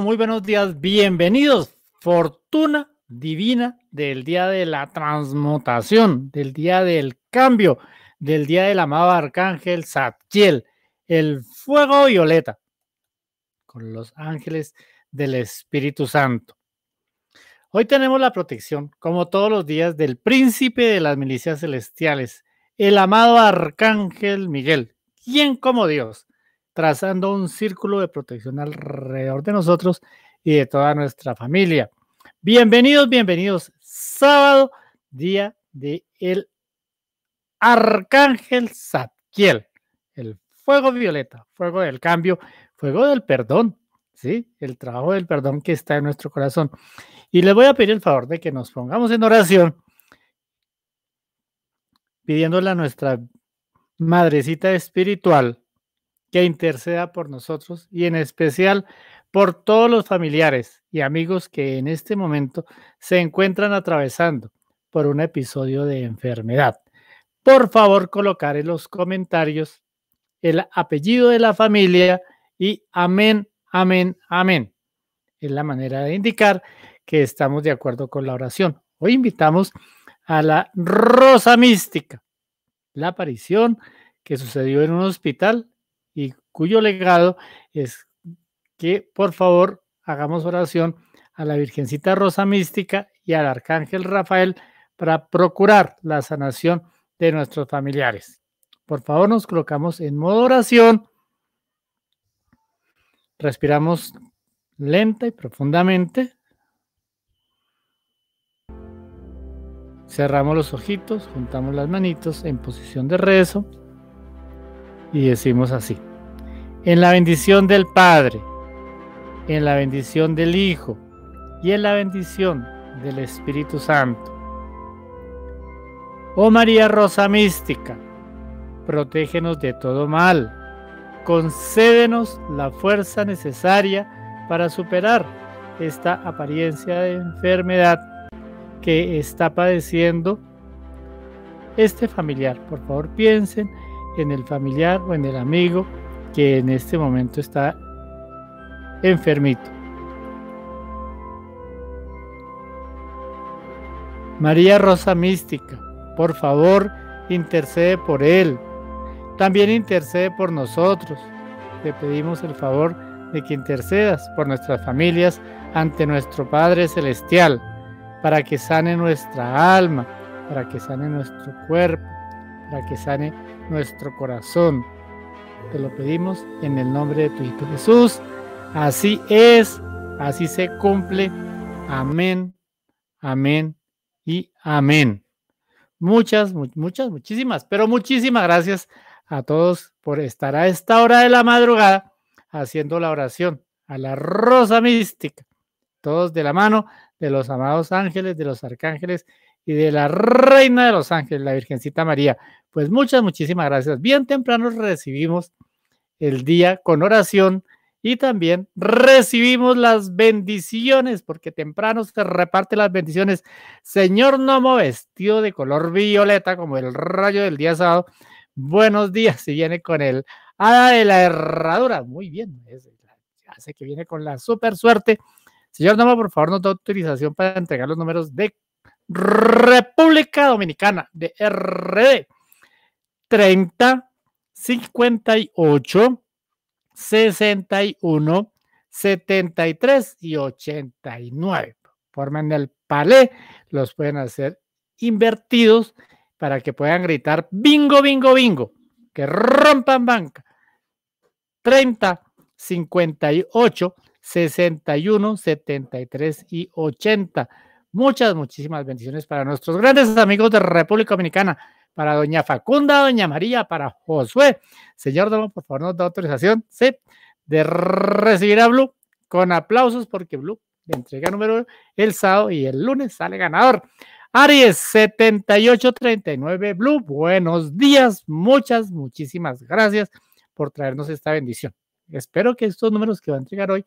Muy buenos días, bienvenidos. Fortuna divina del día de la transmutación, del día del cambio, del día del amado arcángel Zadkiel, el fuego violeta, con los ángeles del Espíritu Santo. Hoy tenemos la protección, como todos los días, del príncipe de las milicias celestiales, el amado arcángel Miguel, quien como Dios trazando un círculo de protección alrededor de nosotros y de toda nuestra familia. Bienvenidos, bienvenidos. Sábado, día de el Arcángel Zadkiel, el fuego violeta, fuego del cambio, fuego del perdón, ¿sí? El trabajo del perdón que está en nuestro corazón. Y les voy a pedir el favor de que nos pongamos en oración pidiéndole a nuestra madrecita espiritual, que interceda por nosotros y en especial por todos los familiares y amigos que en este momento se encuentran atravesando por un episodio de enfermedad. Por favor, colocar en los comentarios el apellido de la familia y amén, amén, amén. Es la manera de indicar que estamos de acuerdo con la oración. Hoy invitamos a la Rosa Mística, la aparición que sucedió en un hospital y cuyo legado es que por favor hagamos oración a la Virgencita Rosa Mística y al Arcángel Rafael para procurar la sanación de nuestros familiares. Por favor, nos colocamos en modo oración. Respiramos lenta y profundamente. Cerramos los ojitos, juntamos las manitos en posición de rezo. Y decimos así. En la bendición del Padre, en la bendición del Hijo y en la bendición del Espíritu Santo. Oh María Rosa Mística, protégenos de todo mal. Concédenos la fuerza necesaria para superar esta apariencia de enfermedad que está padeciendo este familiar. Por favor, piensen en el familiar o en el amigo que en este momento está enfermito. María Rosa Mística, por favor, intercede por él. También intercede por nosotros. Te pedimos el favor de que intercedas por nuestras familias ante nuestro Padre Celestial, para que sane nuestra alma, para que sane nuestro cuerpo, para que sane nuestro corazón. Te lo pedimos en el nombre de tu Hijo Jesús. Así es, así se cumple. Amén, amén y amén. Muchas, muchas, muchísimas, pero muchísimas gracias a todos por estar a esta hora de la madrugada haciendo la oración a la Rosa Mística, todos de la mano de los amados ángeles, de los arcángeles y de la Reina de los Ángeles, la Virgencita María. Pues muchas, muchísimas gracias. Bien temprano recibimos el día con oración y también recibimos las bendiciones, porque temprano se reparte las bendiciones. Señor Nomo, vestido de color violeta, como el rayo del día sábado. Buenos días, si viene con el hada de la herradura. Muy bien, hace que viene con la super suerte. Señor Nomo, por favor, nos da autorización para entregar los números de República Dominicana de RD 30 58 61 73 y 89. Forman el palé, los pueden hacer invertidos para que puedan gritar bingo, bingo, bingo, que rompan banca. 30 58 61 73 y 80 Muchas, muchísimas bendiciones para nuestros grandes amigos de República Dominicana, para doña Facunda, doña María, para Josué. Señor Don, por favor, nos da autorización, sí, de recibir a Blue con aplausos porque Blue entrega número el sábado y el lunes sale ganador. Aries 7839 Blue, buenos días, muchas, muchísimas gracias por traernos esta bendición. Espero que estos números que va a entregar hoy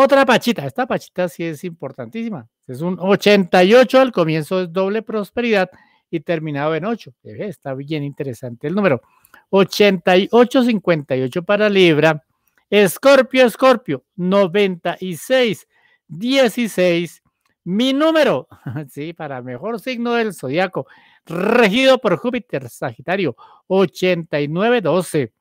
Otra pachita, esta pachita sí es importantísima. Es un 88, al comienzo es doble prosperidad y terminado en 8. Está bien interesante el número. 88-58 para Libra. Escorpio, Escorpio, 96, 16. Mi número, sí, para mejor signo del zodiaco, regido por Júpiter, Sagitario, 89, 12.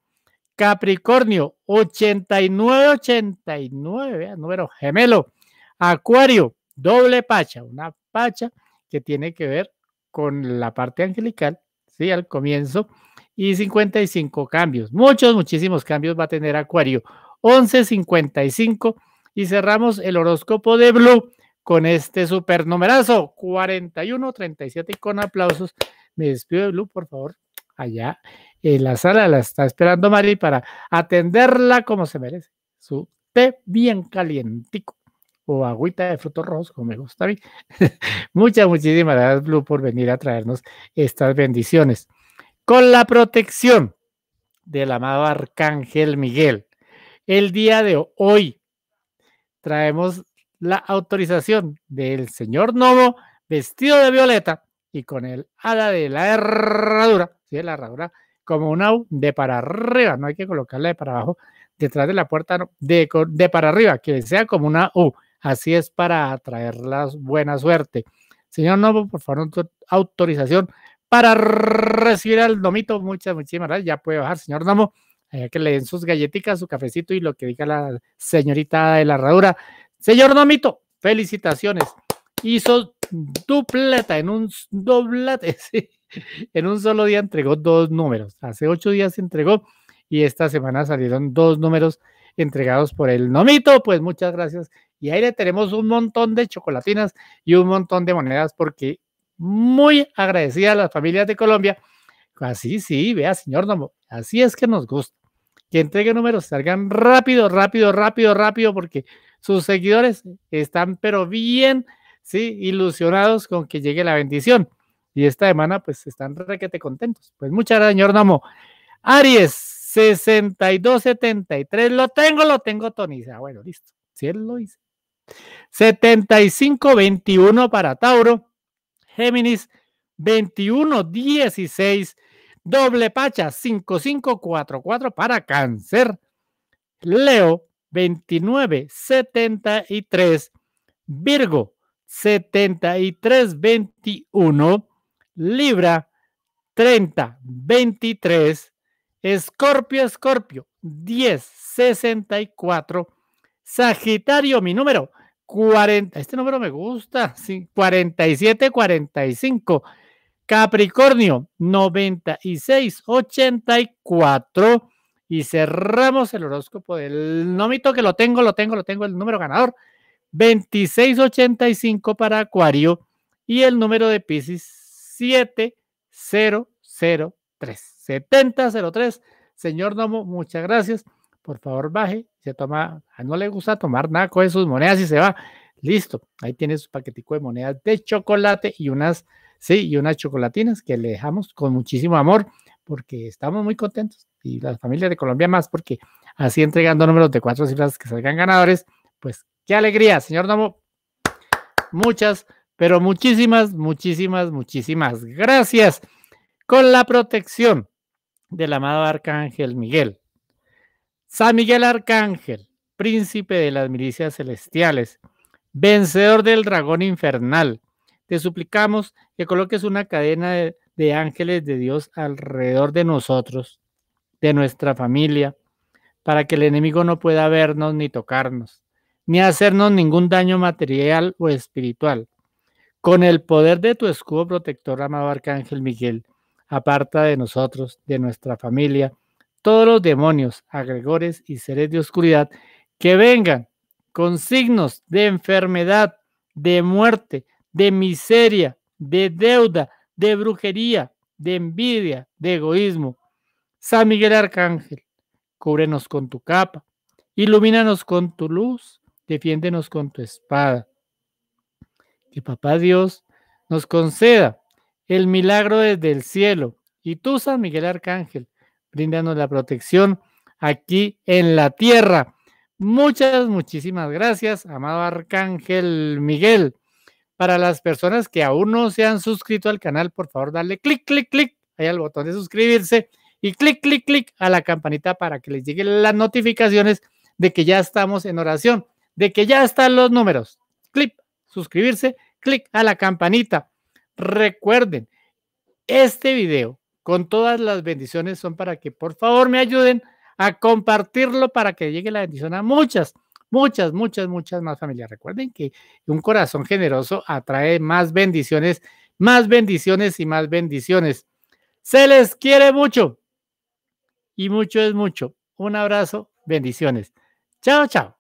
Capricornio, 89-89, número gemelo. Acuario, doble pacha, una pacha que tiene que ver con la parte angelical, ¿sí? Al comienzo. Y 55 cambios, muchos, muchísimos cambios va a tener Acuario. 55 y cerramos el horóscopo de Blue con este supernumerazo, 41-37 y con aplausos. Me despido de Blue, por favor, allá en la sala la está esperando Mari para atenderla como se merece. Su té bien calientico o agüita de frutos rojos, como me gusta a mí. Muchas, muchísimas gracias, Blue, por venir a traernos estas bendiciones. Con la protección del amado Arcángel Miguel, el día de hoy traemos la autorización del señor Novo vestido de violeta y con el ala de la herradura, ¿sí? la herradura como una U de para arriba, no hay que colocarla de para abajo, detrás de la puerta, de, de para arriba, que sea como una U. Así es para atraer la buena suerte. Señor Nomo, por favor, autorización para recibir al Nomito. Muchas, muchísimas gracias. Ya puede bajar, señor Nomo. que le den sus galletitas, su cafecito y lo que diga la señorita de la herradura. Señor Nomito, felicitaciones. Hizo dupleta en un doblete. en un solo día entregó dos números. Hace ocho días entregó y esta semana salieron dos números entregados por el Nomito. Pues muchas gracias. Y ahí le tenemos un montón de chocolatinas y un montón de monedas porque muy agradecida a las familias de Colombia. Así, sí, vea, señor Nomo, así es que nos gusta. Que entregue números, salgan rápido, rápido, rápido, rápido, porque sus seguidores están pero bien, sí, ilusionados con que llegue la bendición y esta semana pues están requete contentos. Pues muchas gracias, señor Namo. Aries, 62-73, lo tengo, lo tengo, Tony. Ah, bueno, listo, si él lo hizo. 75-21 para Tauro, Géminis, 21-16, doble pacha, 5544 para Cáncer, Leo, 29-73, Virgo, 73-21, Libra 30 23, Escorpio, Escorpio 10 64, Sagitario, mi número 40, este número me gusta, 47 45, Capricornio 96 84 y cerramos el horóscopo del nómito que lo tengo, lo tengo, lo tengo, el número ganador 26, 85 para Acuario y el número de Pisces 7003 7003. Señor Nomo, muchas gracias. Por favor, baje. Se toma, ah, no le gusta tomar nada, con sus monedas y se va. Listo. Ahí tiene su paquetico de monedas de chocolate y unas, sí, y unas chocolatinas que le dejamos con muchísimo amor porque estamos muy contentos y las familias de Colombia más porque así entregando números de cuatro cifras que salgan ganadores, pues qué alegría, señor Nomo. Muchas pero muchísimas, muchísimas, muchísimas gracias con la protección del amado Arcángel Miguel. San Miguel Arcángel, príncipe de las milicias celestiales, vencedor del dragón infernal, te suplicamos que coloques una cadena de, ángeles de Dios alrededor de nosotros, de nuestra familia, para que el enemigo no pueda vernos ni tocarnos, ni hacernos ningún daño material o espiritual. Con el poder de tu escudo protector, amado Arcángel Miguel, aparta de nosotros, de nuestra familia, todos los demonios, agregores y seres de oscuridad que vengan con signos de enfermedad, de muerte, de miseria, de deuda, de brujería, de envidia, de egoísmo. San Miguel Arcángel, cúbrenos con tu capa, ilumínanos con tu luz, defiéndenos con tu espada que Papá Dios nos conceda el milagro desde el cielo. Y tú, San Miguel Arcángel, brindanos la protección aquí en la tierra. Muchas, muchísimas gracias, amado Arcángel Miguel. Para las personas que aún no se han suscrito al canal, por favor, dale clic, clic, clic, ahí al botón de suscribirse y clic, clic, clic a la campanita para que les lleguen las notificaciones de que ya estamos en oración, de que ya están los números. Clic, suscribirse clic a la campanita. Recuerden, este video con todas las bendiciones son para que por favor me ayuden a compartirlo para que llegue la bendición a muchas, muchas, muchas, muchas más familias. Recuerden que un corazón generoso atrae más bendiciones, más bendiciones y más bendiciones. Se les quiere mucho y mucho es mucho. Un abrazo, bendiciones. Chao, chao.